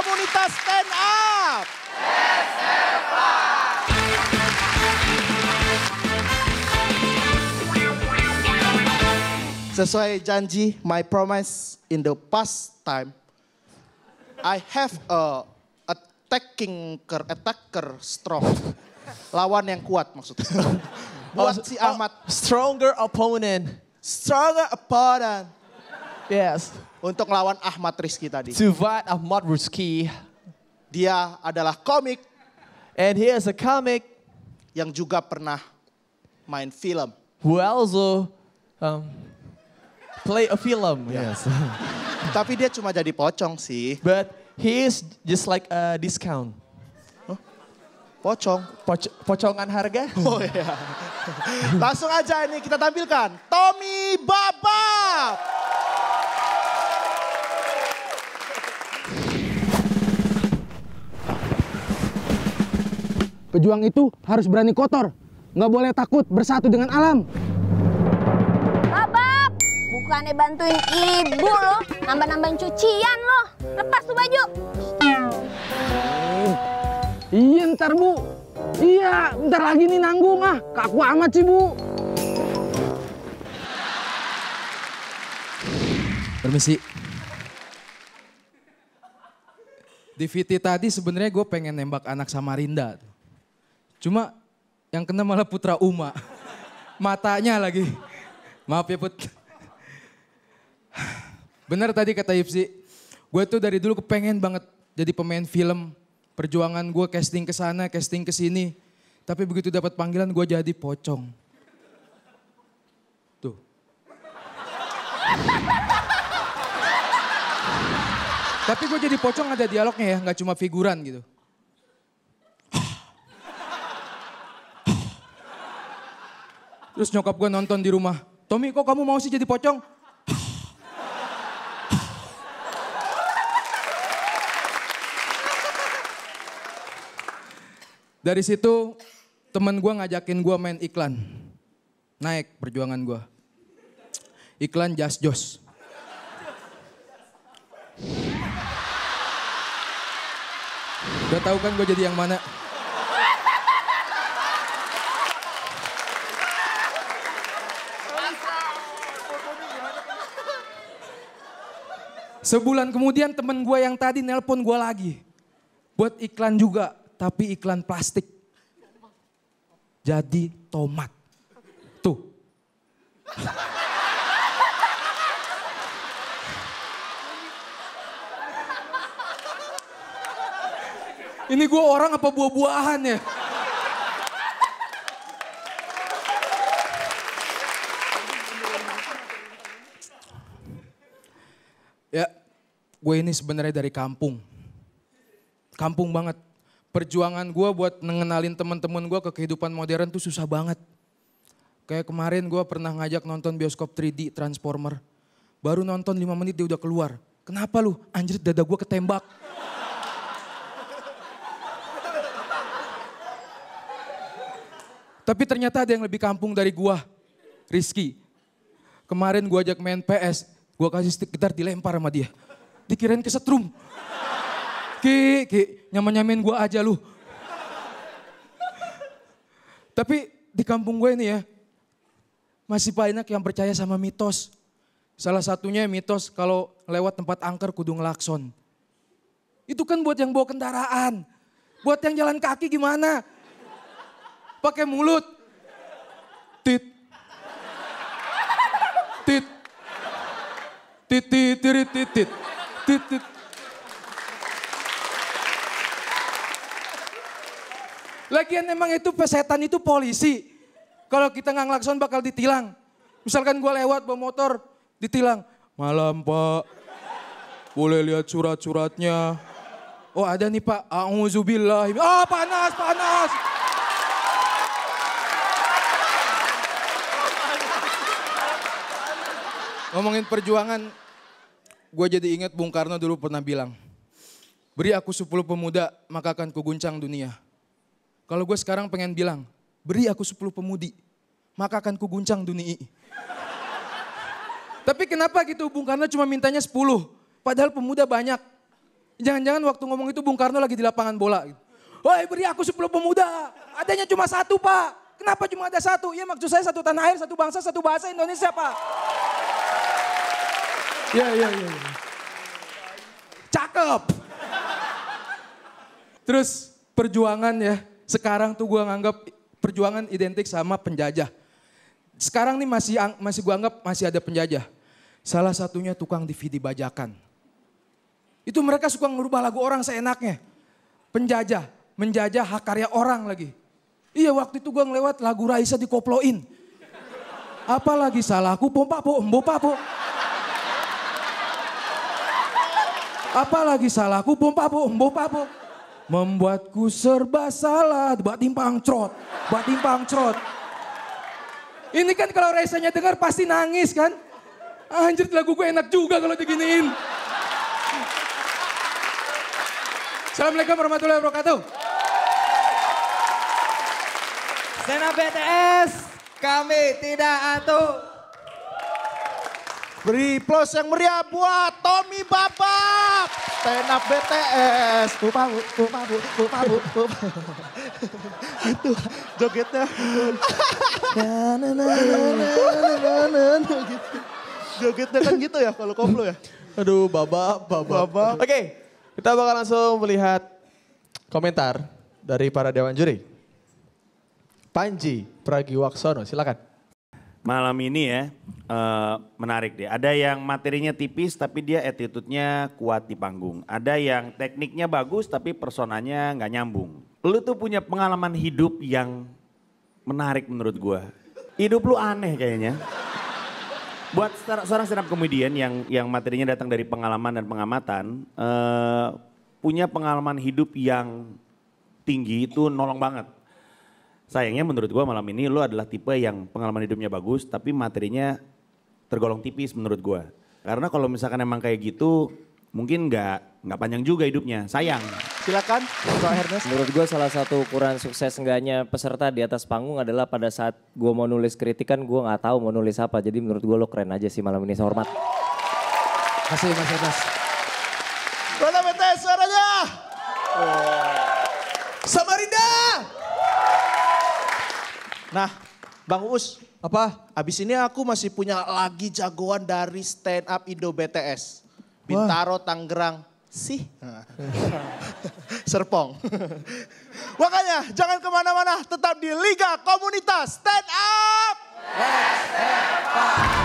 komunitas stand up. Sesuai janji, my promise in the past time, I have a attacking ker, attacker strong. Lawan yang kuat maksudnya. Buat oh, si Ahmad. Oh, stronger opponent. Stronger opponent. Yes. Untuk lawan Ahmad Rizky tadi. To fight Ahmad Rizky, Dia adalah komik. And he is a comic. Yang juga pernah main film. Who also um, play a film. Ya. Yes. Tapi dia cuma jadi pocong sih. But he is just like a discount. Pocong. Poc pocongan harga. Oh iya. Langsung aja ini kita tampilkan. Tommy Babab. Pejuang itu harus berani kotor, nggak boleh takut bersatu dengan alam. Babab, bukannya bantuin ibu lo, nambah-nambahin cucian lo. Lepas tuh baju. Iya ntar bu, iya ntar lagi nih nanggung ah, kaku amat sih bu. Permisi. Di VT tadi sebenarnya gue pengen nembak anak sama Rinda. Cuma yang kena malah putra Uma. Matanya lagi. Maaf ya Put. Bener tadi kata Yipsi. Gue tuh dari dulu kepengen banget jadi pemain film. Perjuangan gue casting ke sana, casting ke sini. Tapi begitu dapat panggilan gue jadi pocong. Tuh. Tapi gue jadi pocong ada dialognya ya, nggak cuma figuran gitu. Terus nyokap gue nonton di rumah. Tommy kok kamu mau sih jadi pocong? Dari situ temen gue ngajakin gue main iklan. Naik perjuangan gue. Iklan Jas Jos. Udah tau kan gue jadi yang mana? Sebulan kemudian temen gue yang tadi nelpon gue lagi. Buat iklan juga, tapi iklan plastik. Jadi tomat. Tuh. Ini gue orang apa buah-buahan ya? Ya, gue ini sebenarnya dari kampung. Kampung banget. Perjuangan gue buat ngenalin teman-teman gue ke kehidupan modern tuh susah banget. Kayak kemarin gue pernah ngajak nonton bioskop 3D Transformer. Baru nonton 5 menit dia udah keluar. Kenapa lu? Anjir dada gue ketembak. Tapi ternyata ada yang lebih kampung dari gue, Rizky. Kemarin gue ajak main PS, Gue kasih stick gitar dilempar sama dia. Dikirain kesetrum. Ki, ki, nyaman-nyamain gue aja lu. Tapi di kampung gue ini ya, masih banyak yang percaya sama mitos. Salah satunya mitos kalau lewat tempat angker kudung lakson, Itu kan buat yang bawa kendaraan. Buat yang jalan kaki gimana? Pakai mulut. Tit, titit titit titit titit. Lagian emang itu pesetan itu polisi. Kalau kita nggak ngelakson bakal ditilang. Misalkan gue lewat bawa motor, ditilang. Malam pak, boleh lihat surat-suratnya. Oh ada nih pak, A'udzubillah. Oh ah, panas, panas. Ngomongin perjuangan, gue jadi ingat Bung Karno dulu pernah bilang, beri aku sepuluh pemuda maka akan kuguncang dunia. Kalau gue sekarang pengen bilang, beri aku sepuluh pemudi maka akan kuguncang dunia. Tapi kenapa gitu Bung Karno cuma mintanya sepuluh? padahal pemuda banyak. Jangan-jangan waktu ngomong itu Bung Karno lagi di lapangan bola. Gitu. Woi beri aku sepuluh pemuda, adanya cuma satu pak. Kenapa cuma ada satu? Iya maksud saya satu tanah air, satu bangsa, satu bahasa Indonesia pak. Iya, iya, iya. Cakep. Terus perjuangan ya. Sekarang tuh gue nganggap perjuangan identik sama penjajah. Sekarang nih masih masih gue anggap masih ada penjajah. Salah satunya tukang DVD bajakan. Itu mereka suka ngerubah lagu orang seenaknya. Penjajah, menjajah hak karya orang lagi. Iya waktu itu gue ngelewat lagu Raisa dikoploin. Apalagi salahku, pompa po, pompa po. Apalagi salahku, bom papo, bom bu. Membuatku serba salah, buat timpang crot, buat timpang crot. Ini kan kalau resenya dengar pasti nangis kan. Anjir lagu gue enak juga kalau diginiin. Assalamualaikum warahmatullahi wabarakatuh. Sena BTS, kami tidak atuh. Beri plus yang meriah buat Tommy Babak. Tenap BTS. Upa bu, upa bu, upa bu, upa. Itu jogetnya. na, na, na, na, na, na, Jogetnya kan gitu ya kalau koplo ya. Aduh Babak, Babak. bapak. Oke, okay, kita bakal langsung melihat komentar dari para dewan juri. Panji Pragiwaksono, silakan malam ini ya uh, menarik deh. Ada yang materinya tipis tapi dia attitude-nya kuat di panggung. Ada yang tekniknya bagus tapi personanya nggak nyambung. Lu tuh punya pengalaman hidup yang menarik menurut gua. Hidup lu aneh kayaknya. Buat seorang stand komedian yang yang materinya datang dari pengalaman dan pengamatan, uh, punya pengalaman hidup yang tinggi itu nolong banget sayangnya menurut gue malam ini lo adalah tipe yang pengalaman hidupnya bagus tapi materinya tergolong tipis menurut gue. Karena kalau misalkan emang kayak gitu mungkin nggak nggak panjang juga hidupnya, sayang. Silakan, Pak Ernest. Menurut gue salah satu ukuran sukses enggaknya peserta di atas panggung adalah pada saat gue mau nulis kritikan gue nggak tahu mau nulis apa. Jadi menurut gue lo keren aja sih malam ini, hormat. Kasih Mas Ernest. Mana suaranya? Oh. Nah, Bang Us, apa? Abis ini aku masih punya lagi jagoan dari stand up Indo BTS. Bintaro, Wah. Tangerang, sih. Serpong. Makanya jangan kemana-mana, tetap di Liga Komunitas Stand Up. Let's stand up.